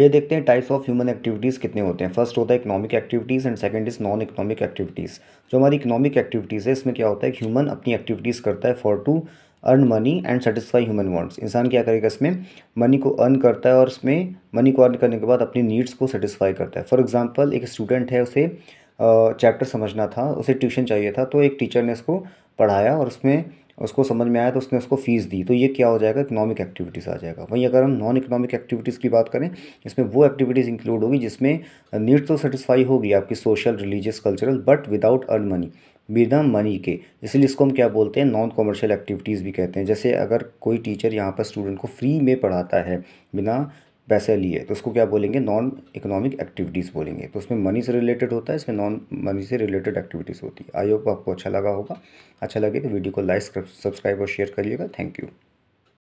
ये देखते हैं टाइप्स ऑफ ह्यूमन एक्टिविटीज़ कितने होते हैं फर्स्ट होता है economic activities and second is non economic activities जो हमारी इकोनॉमिक एक्टिविटीज़ है इसमें क्या होता है ह्यूमन अपनी एक्टिविटीज़ करता है for to earn money and satisfy human wants इंसान क्या करेगा इसमें मनी को अर्न करता है और इसमें मनी को अर्न करने के बाद अपनी नीड्स को सेटिस्फाई करता है फॉर एग्जाम्पल एक स्टूडेंट है उसे चैप्टर समझना था उसे ट्यूशन चाहिए था तो एक टीचर ने इसको पढ़ाया और उसमें उसको समझ में आया तो उसने उसको फ़ीस दी तो ये क्या हो जाएगा इकनॉमिक एक्टिविटीज़ आ जाएगा वहीं अगर हम नॉन इकोनॉमिक एक्टिविटीज़ की बात करें इसमें वो एक्टिविटीज़ इंक्लूड होगी जिसमें नीड तो सेटिस्फाई होगी आपकी social religious cultural but without earn money बिना मनी के इसलिए इसको हम क्या बोलते हैं नॉन कॉमर्शियल एक्टिविटीज़ भी कहते हैं जैसे अगर कोई टीचर यहाँ पर स्टूडेंट को फ्री में पढ़ाता है बिना पैसे लिए तो उसको क्या बोलेंगे नॉन इकोनॉमिक एक्टिविटीज़ बोलेंगे तो उसमें मनी से रिलेटेड होता है इसमें नॉन मनी से रिलेटेड एक्टिविटीज़ होती है आई होप आपको अच्छा लगा होगा अच्छा लगे तो वीडियो को लाइक सब्सक्राइब और शेयर करिएगा थैंक यू